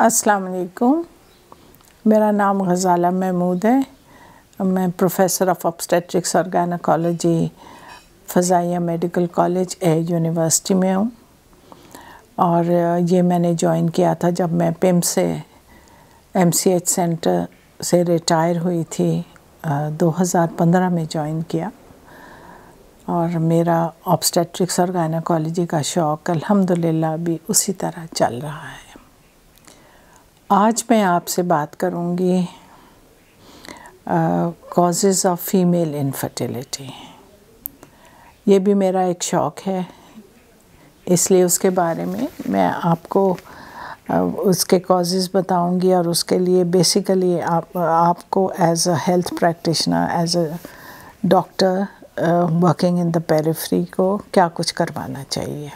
अस्सलाम वालेकुम मेरा नाम गज़ाला महमूद है मैं प्रोफेसर ऑफ ऑब्स्टेट्रिक्स और gynaecology Fazaia medical college a university में हूँ और ये मैंने ज्वाइन किया था जब मैं पिम से एम सी एच सेंटर से रिटायर हुई थी 2015 में ज्वाइन किया और मेरा ऑब्स्टेट्रिक्स और गायनाकोलॉजी का शौक़ अलहमदिल्ला भी उसी तरह चल रहा है आज मैं आपसे बात करूंगी कॉजेज़ ऑफ फीमेल इनफर्टिलिटी ये भी मेरा एक शौक़ है इसलिए उसके बारे में मैं आपको उसके कॉजेज़ बताऊंगी और उसके लिए बेसिकली आप आपको as a health practitioner as a doctor working in the periphery को क्या कुछ करवाना चाहिए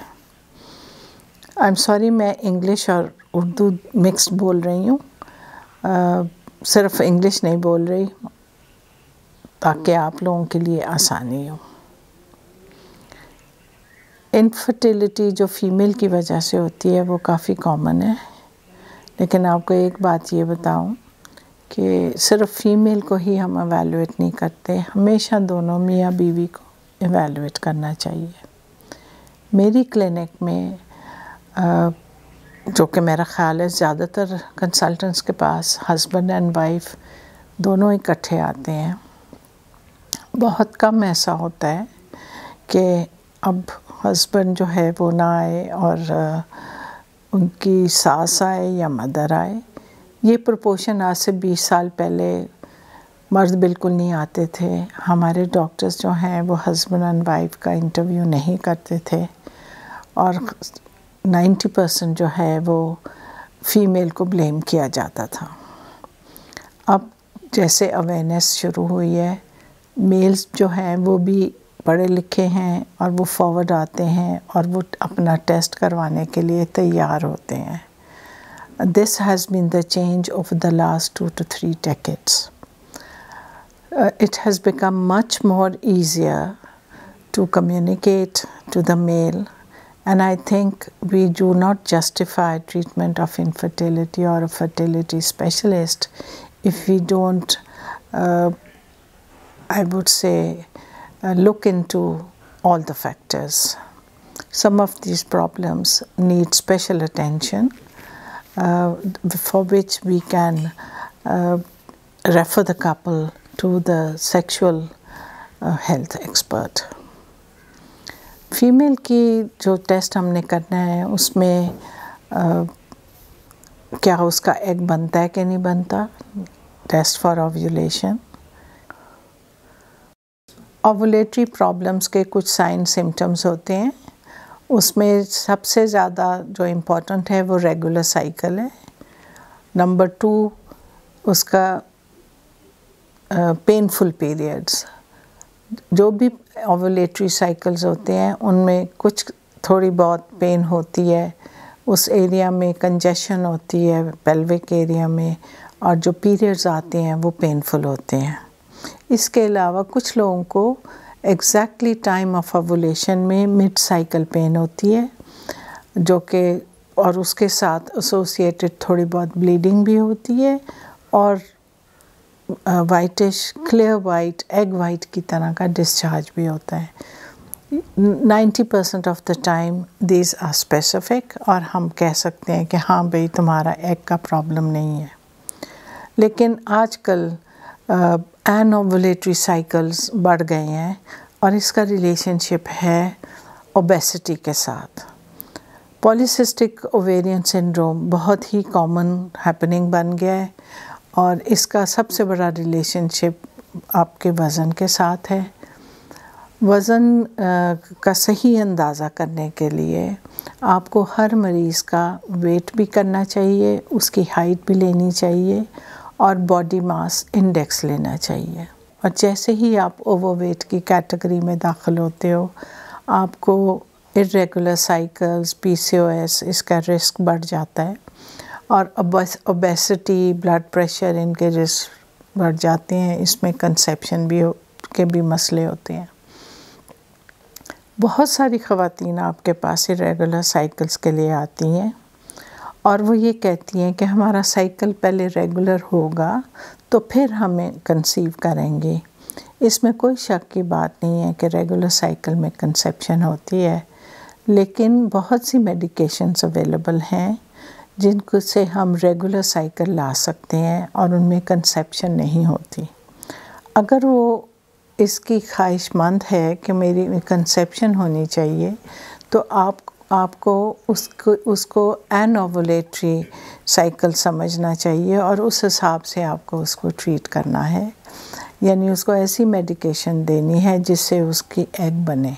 आई एम सॉरी मैं इंग्लिश और उर्दू मिक्स बोल रही हूँ सिर्फ इंग्लिश नहीं बोल रही ताकि आप लोगों के लिए आसानी हो इनफर्टिलिटी जो फीमेल की वजह से होती है वो काफ़ी कॉमन है लेकिन आपको एक बात ये बताऊं कि सिर्फ फ़ीमेल को ही हम एवेलुएट नहीं करते हमेशा दोनों मियाँ बीवी को एवेलुएट करना चाहिए मेरी क्लिनिक में जो कि मेरा ख़्याल है ज़्यादातर कंसल्टेंट्स के पास हस्बैंड एंड वाइफ दोनों इकट्ठे आते हैं बहुत कम ऐसा होता है कि अब हस्बैंड जो है वो ना आए और उनकी सास आए या मदर आए ये प्रोपोर्शन आज से 20 साल पहले मर्द बिल्कुल नहीं आते थे हमारे डॉक्टर्स जो हैं वो हस्बैंड एंड वाइफ का इंटरव्यू नहीं करते थे और 90 परसेंट जो है वो फीमेल को ब्लेम किया जाता था अब जैसे अवेयरनेस शुरू हुई है मेल्स जो हैं वो भी पढ़े लिखे हैं और वो फॉरवर्ड आते हैं और वो अपना टेस्ट करवाने के लिए तैयार होते हैं this has been the change of the last two two three decades it has become much more easier to communicate to the male And I think we do not justify treatment of infertility or a fertility specialist if we don't, uh, I would say, uh, look into all the factors. Some of these problems need special attention uh, for which we can uh, refer the couple to the sexual uh, health expert. Female की जो test हमने करना है उसमें आ, क्या उसका egg बनता है कि नहीं बनता test for ovulation ovulatory problems के कुछ साइन सिम्टम्स होते हैं उसमें सबसे ज़्यादा जो इम्पोर्टेंट है वो रेगुलर साइकिल है नंबर टू उसका पेनफुल पीरियड्स जो भी ओवलेटरी साइकिल्स होते हैं उनमें कुछ थोड़ी बहुत पेन होती है उस एरिया में कंजेशन होती है पेल्विक एरिया में और जो पीरियड्स आते हैं वो पेनफुल होते हैं इसके अलावा कुछ लोगों को एग्जैक्टली टाइम ऑफ ओवुलेशन में मिड साइकिल पेन होती है जो कि और उसके साथ एसोसिएटेड थोड़ी बहुत ब्लीडिंग भी होती है और whitish clear white egg white की तरह का डिस्चार्ज भी होता है 90 percent of the time these are specific और हम कह सकते हैं कि हाँ भाई तुम्हारा एग का प्रॉब्लम नहीं है लेकिन आजकल एनोवलेटरी साइकिल्स बढ़ गए हैं और इसका रिलेशनशिप है ओबेसिटी के साथ पॉलिसिस्टिक ओवेरियन सिंड्रोम बहुत ही कॉमन हैपनिंग बन गया है और इसका सबसे बड़ा रिलेशनशिप आपके वज़न के साथ है वज़न का सही अंदाज़ा करने के लिए आपको हर मरीज़ का वेट भी करना चाहिए उसकी हाइट भी लेनी चाहिए और बॉडी मास इंडेक्स लेना चाहिए और जैसे ही आप ओवरवेट की कैटेगरी में दाखिल होते हो आपको इरेगुलर साइकिल्स पीसीओएस इसका रिस्क बढ़ जाता है और ओबेसिटी ब्लड प्रेशर इनके जिस बढ़ जाते हैं इसमें कंसेप्शन भी हो के भी मसले होते हैं बहुत सारी खातन आपके पास रेगुलर साइकिल्स के लिए आती हैं और वो ये कहती हैं कि हमारा साइकिल पहले रेगुलर होगा तो फिर हमें कंसीव करेंगे इसमें कोई शक की बात नहीं है कि रेगुलर साइकिल में कंसेप्शन होती है लेकिन बहुत सी मेडिकेशंस अवेलेबल हैं जिनको से हम रेगुलर साइकिल ला सकते हैं और उनमें कंसेप्शन नहीं होती अगर वो इसकी ख्वाहिशमंद है कि मेरी कंसेप्शन होनी चाहिए तो आप आपको उसको उसको एन साइकिल समझना चाहिए और उस हिसाब से आपको उसको ट्रीट करना है यानी उसको ऐसी मेडिकेशन देनी है जिससे उसकी एग बने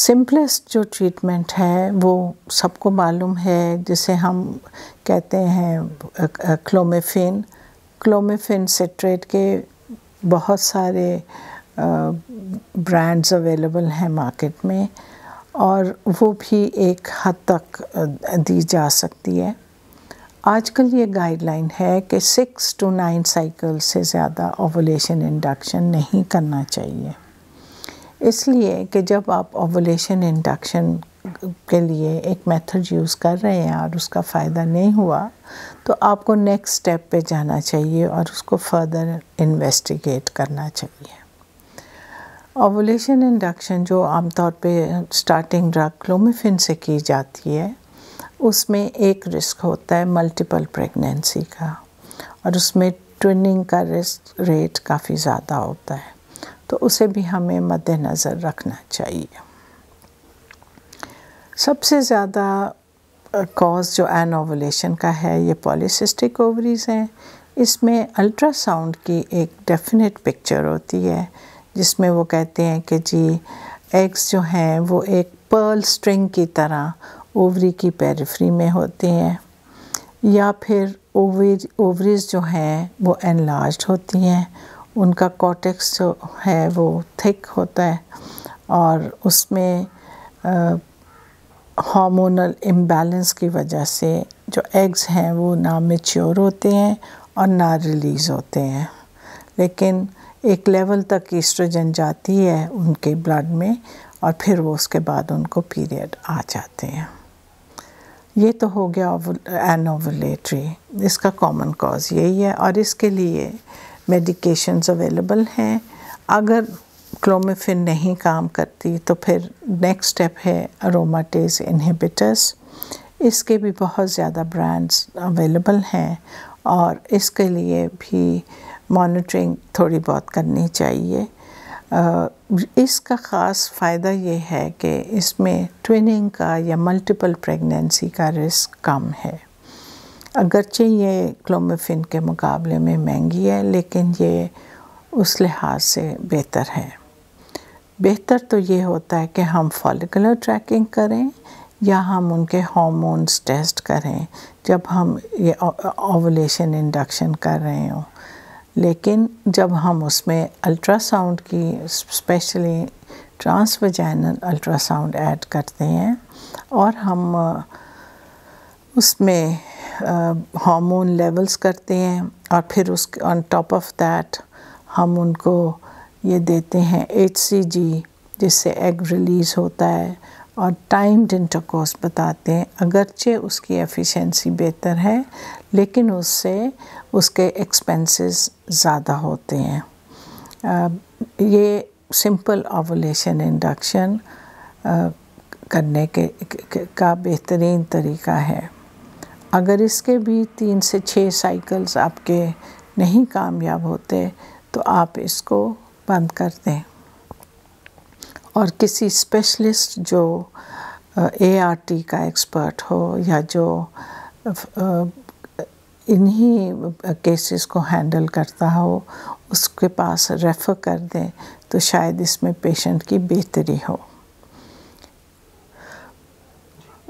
सिंपलेस्ट जो ट्रीटमेंट है वो सबको मालूम है जिसे हम कहते हैं क्लोमेफिन क्लोमेफिन सिट्रेट के बहुत सारे ब्रांड्स अवेलेबल हैं मार्केट में और वो भी एक हद तक दी जा सकती है आजकल ये गाइडलाइन है कि सिक्स टू नाइन साइकिल से ज़्यादा ओवुलेशन इंडक्शन नहीं करना चाहिए इसलिए कि जब आप ओवुलेशन इंडक्शन के लिए एक मेथड यूज़ कर रहे हैं और उसका फ़ायदा नहीं हुआ तो आपको नेक्स्ट स्टेप पे जाना चाहिए और उसको फर्दर इन्वेस्टिगेट करना चाहिए ओवुलेशन इंडक्शन जो आमतौर पे स्टार्टिंग ड्रग क्लोमिफिन से की जाती है उसमें एक रिस्क होता है मल्टीपल प्रेगनेंसी का और उसमें ट्विनिंग का रिस्क रेट काफ़ी ज़्यादा होता है तो उसे भी हमें मद्देनज़र रखना चाहिए सबसे ज़्यादा कॉज जो एनोवलेशन का है ये पॉलीसिस्टिक ओवरीज़ हैं इसमें अल्ट्रासाउंड की एक डेफिनेट पिक्चर होती है जिसमें वो कहते हैं कि जी एग्स जो हैं वो एक पर्ल स्ट्रिंग की तरह ओवरी की पेरिफ्री में होते हैं या फिर ओवरी ओवरीज जो हैं वो एनलार्ज होती हैं उनका कॉटेक्स जो है वो थिक होता है और उसमें हार्मोनल इम्बैलेंस की वजह से जो एग्स हैं वो ना मेच्योर होते हैं और ना रिलीज़ होते हैं लेकिन एक लेवल तक ईस्ट्रोजन जाती है उनके ब्लड में और फिर वो उसके बाद उनको पीरियड आ जाते हैं ये तो हो गया एनोवलेटरी इसका कॉमन कॉज यही है और इसके लिए मेडिकेशंस अवेलेबल हैं अगर क्लोमिफिन नहीं काम करती तो फिर नेक्स्ट स्टेप है अरोमाटेज इनहिबिटर्स इसके भी बहुत ज़्यादा ब्रांड्स अवेलेबल हैं और इसके लिए भी मॉनिटरिंग थोड़ी बहुत करनी चाहिए इसका ख़ास फ़ायदा ये है कि इसमें ट्विनिंग का या मल्टीपल प्रेगनेंसी का रिस्क कम है अगरचे ये क्लोमोफिन के मुकाबले में महंगी है लेकिन ये उस लिहाज से बेहतर है बेहतर तो ये होता है कि हम फॉलिकुलर ट्रैकिंग करें या हम उनके हॉर्मोन्स टेस्ट करें जब हम ये ओवलेशन इंडक्शन कर रहे हों लेकिन जब हम उसमें अल्ट्रासाउंड की स्पेशली ट्रांसवजाइनल अल्ट्रासाउंड ऐड करते हैं और हम उसमें हार्मोन लेवल्स करते हैं और फिर उसके ऑन टॉप ऑफ दैट हम उनको ये देते हैं एच जिससे एग रिलीज़ होता है और टाइम्ड इंटरकोर्स बताते हैं अगरचे उसकी एफिशिएंसी बेहतर है लेकिन उससे उसके एक्सपेंसेस ज़्यादा होते हैं ये सिंपल ऑवलेशन इंडक्शन करने के का बेहतरीन तरीका है अगर इसके भी तीन से छः साइकिल्स आपके नहीं कामयाब होते तो आप इसको बंद कर दें और किसी स्पेशलिस्ट जो ए आर टी का एक्सपर्ट हो या जो इन्हीं केसेस को हैंडल करता हो उसके पास रेफ़र कर दें तो शायद इसमें पेशेंट की बेहतरी हो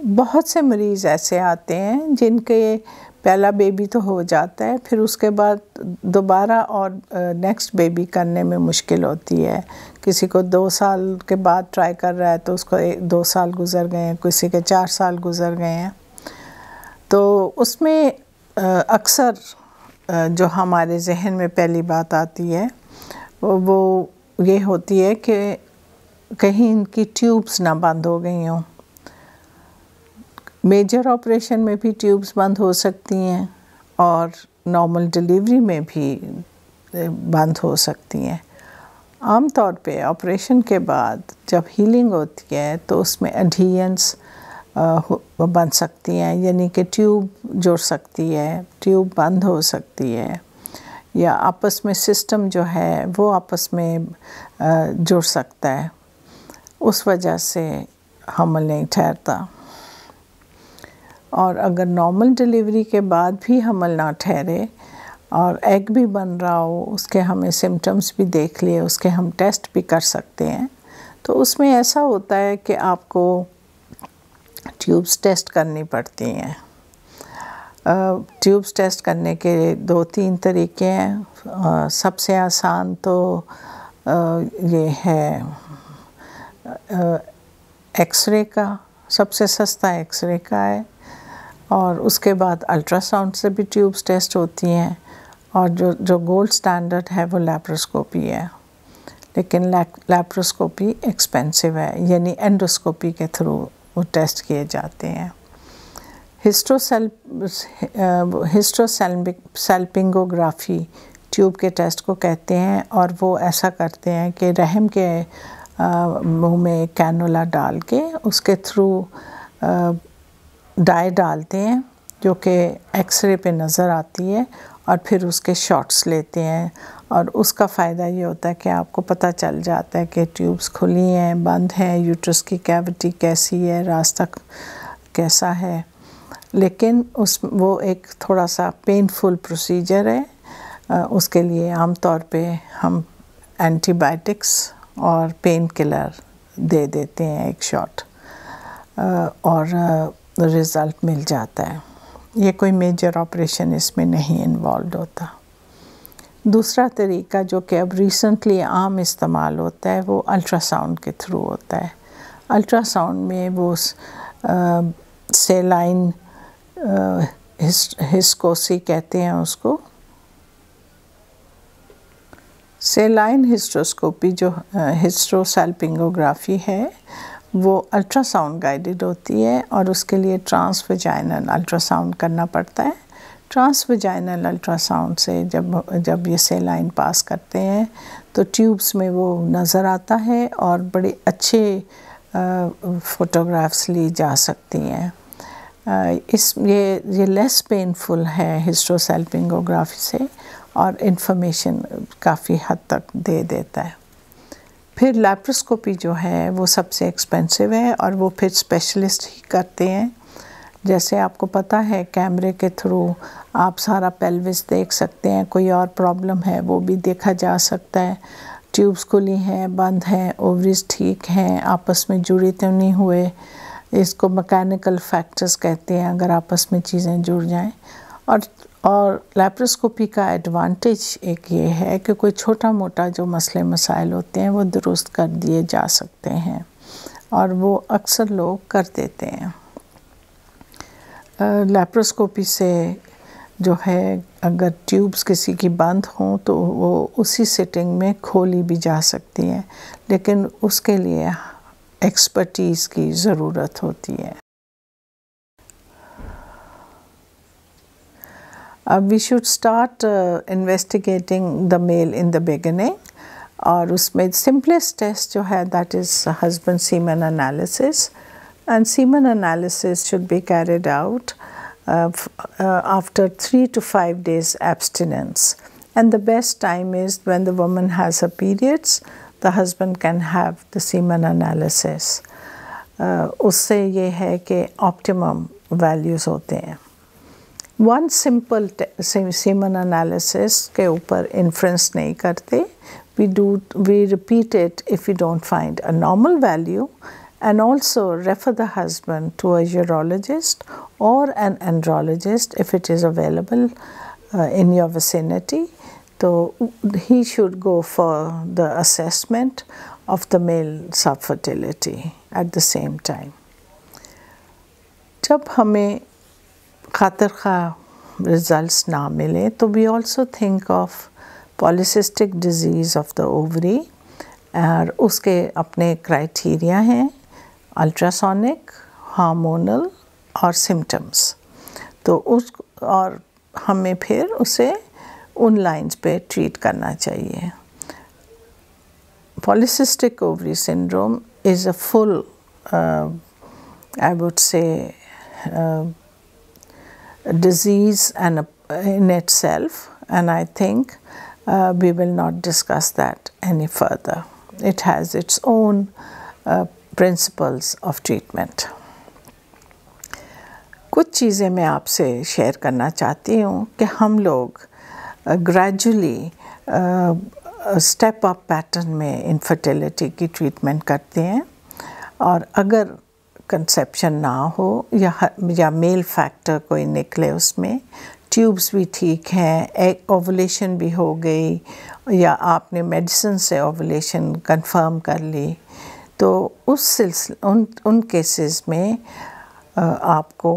बहुत से मरीज़ ऐसे आते हैं जिनके पहला बेबी तो हो जाता है फिर उसके बाद दोबारा और नेक्स्ट बेबी करने में मुश्किल होती है किसी को दो साल के बाद ट्राई कर रहा है तो उसको एक दो साल गुजर गए हैं किसी के चार साल गुजर गए हैं तो उसमें अक्सर जो हमारे जहन में पहली बात आती है वो ये होती है कि कहीं इनकी ट्यूब्स ना बंद हो गई हों मेजर ऑपरेशन में भी ट्यूब्स बंद हो सकती हैं और नॉर्मल डिलीवरी में भी बंद हो सकती हैं आमतौर पे ऑपरेशन के बाद जब हीलिंग होती है तो उसमें अडियंस बन सकती हैं यानी कि ट्यूब जुड़ सकती है ट्यूब बंद हो सकती है या आपस में सिस्टम जो है वो आपस में जुड़ सकता है उस वजह से हमल नहीं ठहरता और अगर नॉर्मल डिलीवरी के बाद भी हमल ना ठहरे और एग भी बन रहा हो उसके हमें सिम्टम्स भी देख लिए उसके हम टेस्ट भी कर सकते हैं तो उसमें ऐसा होता है कि आपको ट्यूब्स टेस्ट करनी पड़ती हैं ट्यूब्स टेस्ट करने के दो तीन तरीके हैं सबसे आसान तो आ, ये है एक्सरे का सबसे सस्ता एक्सरे का है और उसके बाद अल्ट्रासाउंड से भी ट्यूब्स टेस्ट होती हैं और जो जो गोल्ड स्टैंडर्ड है वो लैप्रोस्कोपी है लेकिन लैप्रोस्कोपी एक्सपेंसिव है यानी एंडोस्कोपी के थ्रू वो टेस्ट किए जाते हैं हिस्ट्रोसेल सेल्पिंगोग्राफी ट्यूब के टेस्ट को कहते हैं और वो ऐसा करते हैं कि रहम के मुंह में कैनोला डाल के उसके थ्रू डाई डालते हैं जो कि एक्सरे पे नज़र आती है और फिर उसके शॉट्स लेते हैं और उसका फ़ायदा ये होता है कि आपको पता चल जाता है कि ट्यूब्स खुली हैं बंद हैं यूट्रस की कैविटी कैसी है रास्ता कैसा है लेकिन उस वो एक थोड़ा सा पेनफुल प्रोसीजर है उसके लिए आम तौर पे हम एंटीबायोटिक्स और पेन किलर दे देते हैं एक शॉट और रिज़ल्ट मिल जाता है ये कोई मेजर ऑपरेशन इसमें नहीं इन्वॉल्व होता दूसरा तरीका जो कि अब रिसेंटली आम इस्तेमाल होता है वो अल्ट्रासाउंड के थ्रू होता है अल्ट्रासाउंड में वो सेलाइन हिस्कोसी कहते हैं उसको सेलाइन हिस्ट्रोस्कोपी जो हिस्ट्रोसेल्पिंगोग्राफी है वो अल्ट्रासाउंड गाइडेड होती है और उसके लिए ट्रांसवेजाइनल अल्ट्रासाउंड करना पड़ता है ट्रांसवेजाइनल अल्ट्रासाउंड से जब जब ये सेलाइन पास करते हैं तो ट्यूब्स में वो नज़र आता है और बड़े अच्छे फ़ोटोग्राफ्स ली जा सकती हैं इस ये ये लेस पेनफुल है हिस्ट्रोसेल्पिंगोग्राफी से और इन्फॉर्मेशन काफ़ी हद तक दे देता है फिर लैप्रोस्कोपी जो है वो सबसे एक्सपेंसिव है और वो फिर स्पेशलिस्ट ही करते हैं जैसे आपको पता है कैमरे के थ्रू आप सारा पेल्विस देख सकते हैं कोई और प्रॉब्लम है वो भी देखा जा सकता है ट्यूब्स खुली हैं बंद हैं ओवरीज ठीक हैं आपस में जुड़े तो नहीं हुए इसको मैकेनिकल फैक्टर्स कहते हैं अगर आपस में चीज़ें जुड़ जाएं और और लेप्रोस्कोपी का एडवांटेज एक ये है कि कोई छोटा मोटा जो मसले मसाइल होते हैं वो दुरुस्त कर दिए जा सकते हैं और वो अक्सर लोग कर देते हैं लेप्रोस्कोपी से जो है अगर ट्यूब्स किसी की बंद हों तो वो उसी सेटिंग में खोली भी जा सकती हैं लेकिन उसके लिए एक्सपर्टीज़ की ज़रूरत होती है Uh, we should start uh, investigating the male in the beginning or the simplest test you have that is uh, husband semen analysis and semen analysis should be carried out after 3 to 5 days abstinence and the best time is when the woman has her periods the husband can have the semen analysis uh, usse ye optimum values hote hain one simple semen analysis के ऊपर inference नहीं करते we do we repeat it if we don't find a normal value and also refer the husband to a urologist or an andrologist if it is available uh, in your vicinity so he should go for the assessment of the male subfertility at the same time जब हमें खातर खा result ना मिले तो we also think of polycystic disease of the ovary और उसके अपने क्राइटेरिया हैं अल्ट्रासोनिक हार्मोनल और सिम्टम्स तो उस और हमें फिर उसे उन लाइंस पे ट्रीट करना चाहिए polycystic ovary syndrome is a full I would say disease and in itself and I think uh, we will not discuss that any further. It has its own uh, principles of treatment. कुछ चीज़ें मैं आपसे share करना चाहती हूँ कि हम लोग ग्रेजुअली स्टेप अप पैटर्न में इनफर्टिलिटी की ट्रीटमेंट करते हैं और अगर कंसेप्शन ना हो या या मेल फैक्टर कोई निकले उसमें ट्यूब्स भी ठीक हैं एग ओवलेशन भी हो गई या आपने मेडिसिन से ओवलेशन कंफर्म कर ली तो उस सिलसिले उन उन केसेस में आपको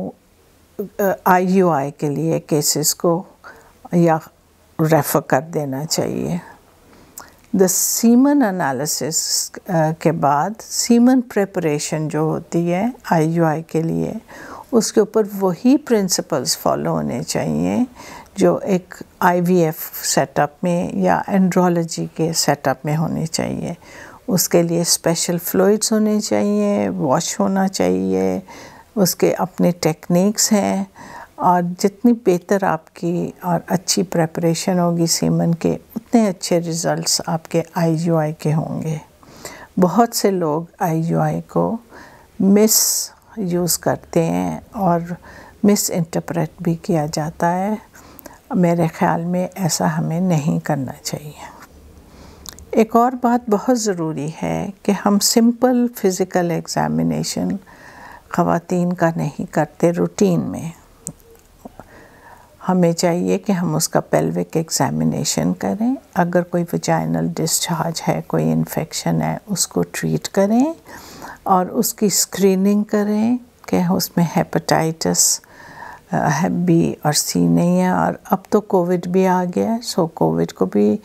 आई के लिए केसेस को या रेफ़र कर देना चाहिए द सीमन एनालिसिस के बाद सीमन प्रेपरेशन जो होती है आईयूआई के लिए उसके ऊपर वही प्रिंसिपल्स फॉलो होने चाहिए जो एक आईवीएफ सेटअप में या एंड्रोलॉजी के सेटअप में होने चाहिए उसके लिए स्पेशल फ्लोइड्स होने चाहिए वॉश होना चाहिए उसके अपने टेक्निक्स हैं और जितनी बेहतर आपकी और अच्छी प्रेपरेशन होगी सीमन के कितने अच्छे रिजल्ट्स आपके आई के होंगे बहुत से लोग आई को मिस यूज़ करते हैं और मिस इंटरप्रेट भी किया जाता है मेरे ख़्याल में ऐसा हमें नहीं करना चाहिए एक और बात बहुत ज़रूरी है कि हम सिंपल फिज़िकल एग्ज़ामिनेशन ख़वान का नहीं करते रूटीन में हमें चाहिए कि हम उसका पेल्विक एग्जामिनेशन करें अगर कोई वजाइनल डिस्चार्ज है कोई इन्फेक्शन है उसको ट्रीट करें और उसकी स्क्रीनिंग करें कि उसमें हेपेटाइटिस है बी और सी नहीं है और अब तो कोविड भी आ गया है सो कोविड को भी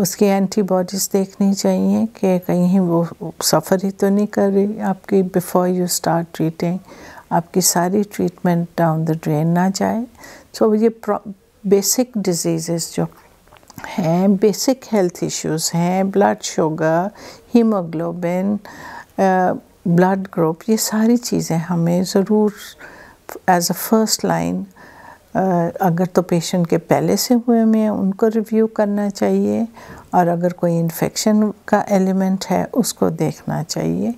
उसकी एंटीबॉडीज़ देखनी चाहिए कि कहीं वो सफ़र ही तो नहीं कर रही आपकी बिफ़ोर यू स्टार्ट ट्रीटिंग आपकी सारी ट्रीटमेंट डाउन द ड्रेन ना जाए सो so, ये बेसिक डिजीज़ जो हैं बेसिक हेल्थ इश्यूज हैं blood sugar haemoglobin blood group ये सारी चीज़ें हमें ज़रूर एज अ फर्स्ट लाइन अगर तो पेशेंट के पहले से हुए में उनको रिव्यू करना चाहिए और अगर कोई इन्फेक्शन का एलिमेंट है उसको देखना चाहिए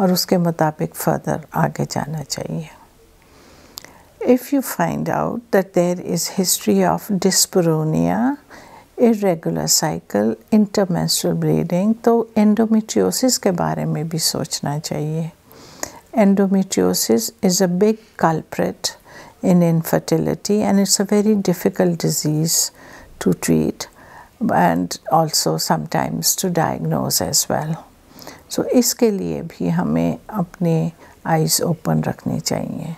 और उसके मुताबिक फ़र्दर आगे जाना चाहिए if you find out that there is history of dyspareunia, irregular cycle, intermenstrual bleeding, तो endometriosis के बारे में भी सोचना चाहिए Endometriosis is a big culprit in infertility and it's a very difficult disease to treat and also sometimes to diagnose as well. So इसके लिए भी हमें अपने eyes open रखने चाहिए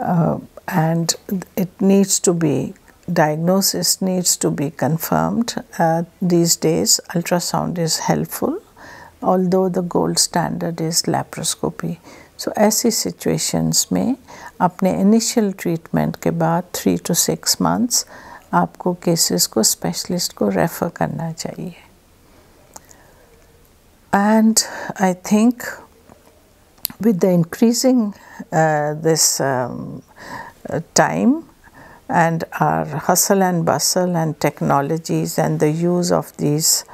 uh, and it needs to be diagnosis needs to be confirmed uh, these days ultrasound is helpful although the gold standard is laparoscopy so, ऐसी situations में अपने इनिशियल ट्रीटमेंट के बाद three to six months, आपको cases को specialist को refer करना चाहिए I think. With the increasing uh, this um, uh, time and our hustle and bustle and technologies and the use of these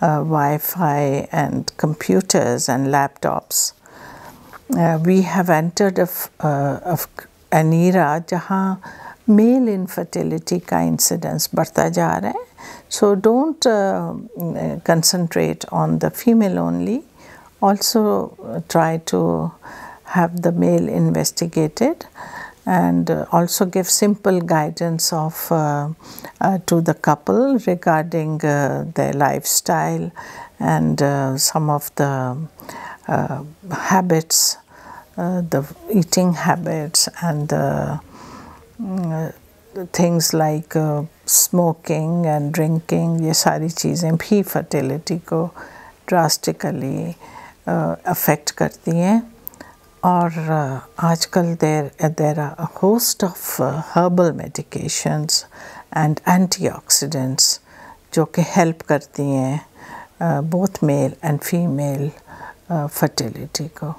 uh, Wi-Fi and computers and laptops, uh, we have entered a, uh, an era जहाँ male infertility ka incidence barta ja so don't uh, concentrate on the female only also uh, try to have the male investigated and uh, also give simple guidance of uh, uh, to the couple regarding uh, their lifestyle and uh, some of the habits the eating habits and the mm, things like smoking and drinking ये सारी चीज़ें भी fertility को drastically affect करती हैं और आजकल there there are host of herbal medications and antioxidants जो कि हेल्प करती हैं both male and female fertility को